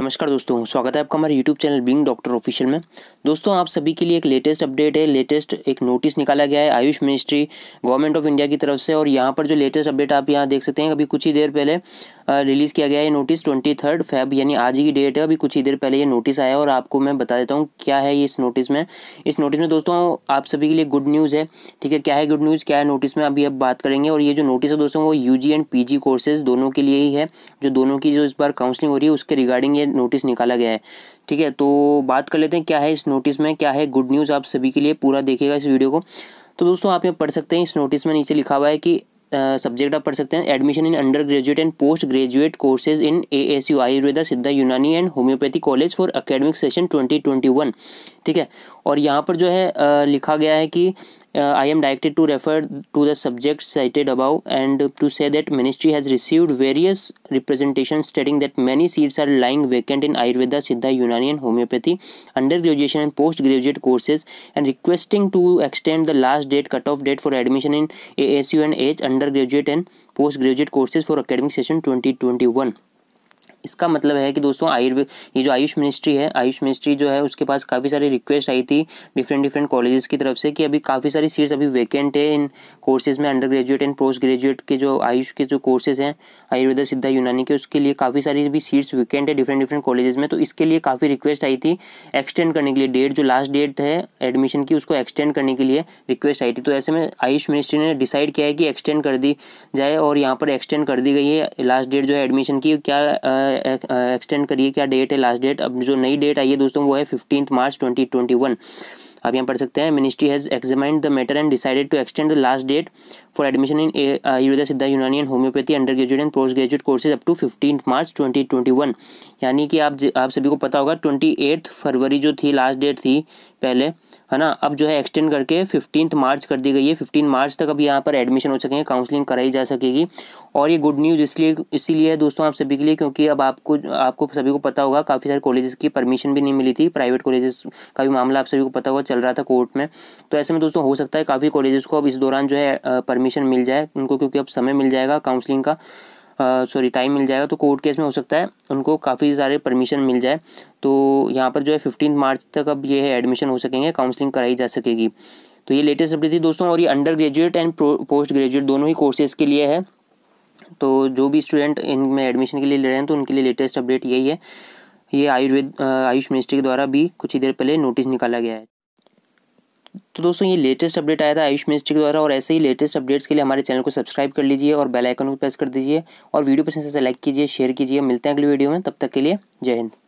नमस्कार दोस्तों स्वागत है आपका हमारे YouTube channel being doctor official में दोस्तों आप सभी के लिए एक लेटेस्ट अपडेट है लेटेस्ट एक नोटिस निकाला गया है Ayush ministry government of India की तरफ से और यहाँ पर जो लेटेस्ट अपडेट आप यहाँ देख सकते हैं अभी कुछ ही देर पहले रिलीज़ किया गया है नोटिस ट्वेंटी थर्ड फैब यानी आज ही की डेट है अभी कुछ ही देर पहले ये नोटिस आया और आपको मैं बता देता हूँ क्या है इस नोटिस में इस नोटिस में दोस्तों आप सभी के लिए गुड न्यूज़ है ठीक है क्या है गुड न्यूज़ क्या है नोटिस में अभी अब बात करेंगे और ये जो नोटिस है दोस्तों वो यू एंड पी कोर्सेज दोनों के लिए ही है जो दोनों की जो इस बार काउंसलिंग हो रही है उसके रिगार्डिंग ये नोटिस निकाला गया है ठीक है तो बात कर लेते हैं क्या है इस नोटिस में क्या है गुड न्यूज़ आप सभी के लिए पूरा देखिएगा इस वीडियो को तो दोस्तों आप ये पढ़ सकते हैं इस नोटिस में नीचे लिखा हुआ है कि सब्जेक्ट आप पढ़ सकते हैं admission in under graduate and post graduate courses in A S U Ayurveda Siddha Unani and homeopathy college for academic session twenty twenty one ठीक है और यहाँ पर जो है लिखा गया है कि uh, I am directed to refer to the subject cited above and to say that ministry has received various representations stating that many seats are lying vacant in Ayurveda, Siddha, Unani and Homeopathy undergraduate and postgraduate courses and requesting to extend the last date cutoff date for admission in ASU and H undergraduate and postgraduate courses for academic session 2021. इसका मतलब है कि दोस्तों आयुर्वेद ये जो Ayush ministry है Ayush ministry जो है उसके पास काफ़ी सारी रिक्वेस्ट आई थी डिफरेंट डिफरेंट कॉलेजेस की तरफ से कि अभी काफ़ी सारी सीट्स अभी वैकेंट है इन कोर्सेज़ में under graduate and post graduate के जो आयुष के जो कोर्सेज़ हैं आयुर्वेदा सिद्धा यूनानी के उसके लिए काफ़ी सारी भी सीट्स वैकेंट है डिफरेंट डिफरेंट कॉलेजेस में तो इसके लिए काफ़ी रिक्वेस्ट आई थी एक्सटेंड करने के लिए डेट जो लास्ट डेट है एडमिशन की उसको एक्सटेंड करने के लिए रिक्वेस्ट आई थी तो ऐसे में आयुष मिनिस्ट्री ने डिसाइड किया है कि एक्सटेंड कर दी जाए और यहाँ पर एक्सटेंड कर दी गई है लास्ट डेट जो है एडमिशन की क्या एक्सटेंड करिए क्या डेट है लास्ट डेट अब जो नई डेट आई है दोस्तों वो है fifteen March twenty twenty one आप यहाँ पढ़ सकते हैं ministry has examined the matter and decided to extend the last date for admission in Ayurveda Siddha Unani and homeopathy under graduate and post graduate courses up to fifteen March twenty twenty one यानी कि आप आप सभी को पता होगा ट्वेंटी एट फरवरी जो थी लास्ट डेट थी पहले है ना अब जो है एक्सटेंड करके फिफ्टीन मार्च कर दी गई है फिफ्टीन मार्च तक अब यहाँ पर एडमिशन हो सकेंगे काउंसलिंग कराई जा सकेगी और ये गुड न्यूज़ इसलिए इसीलिए है दोस्तों आप सभी के लिए क्योंकि अब आपको आपको सभी को पता होगा काफ़ी सारे कॉलेजेस की परमिशन भी नहीं मिली थी प्राइवेट कॉलेजेस का भी मामला आप सभी को पता होगा चल रहा था कोर्ट में तो ऐसे में दोस्तों हो सकता है काफ़ी कॉलेजेस को अब इस दौरान जो है परमिशन मिल जाए उनको क्योंकि अब समय मिल जाएगा काउंसलिंग का सॉरी टाइम मिल जाएगा तो कोर्ट केस में हो सकता है उनको काफ़ी सारे परमिशन मिल जाए तो यहाँ पर जो है फिफ्टीन मार्च तक अब ये है एडमिशन हो सकेंगे काउंसलिंग कराई जा सकेगी तो ये लेटेस्ट अपडेट थी दोस्तों और ये under graduate and post graduate दोनों ही कोर्सेज़ के लिए है तो जो भी स्टूडेंट इनमें एडमिशन के लिए ले रहे हैं तो उनके लिए लेटेस्ट अपडेट यही है ये आयुर्वेद आयुष मिनिस्ट्री के द्वारा भी कुछ ही देर पहले नोटिस निकाला गया है तो दोस्तों ये लेटेस्ट अपडेट आया था आयुष मिनिस्ट्री के द्वारा और ऐसे ही लेटेस्ट अपडेट्स के लिए हमारे चैनल को सब्सक्राइब कर लीजिए और बेल आइकन को प्रेस कर दीजिए और वीडियो पसंद से लाइक तो कीजिए शेयर कीजिए मिलते हैं अगली वीडियो में तब तक के लिए जय हिंद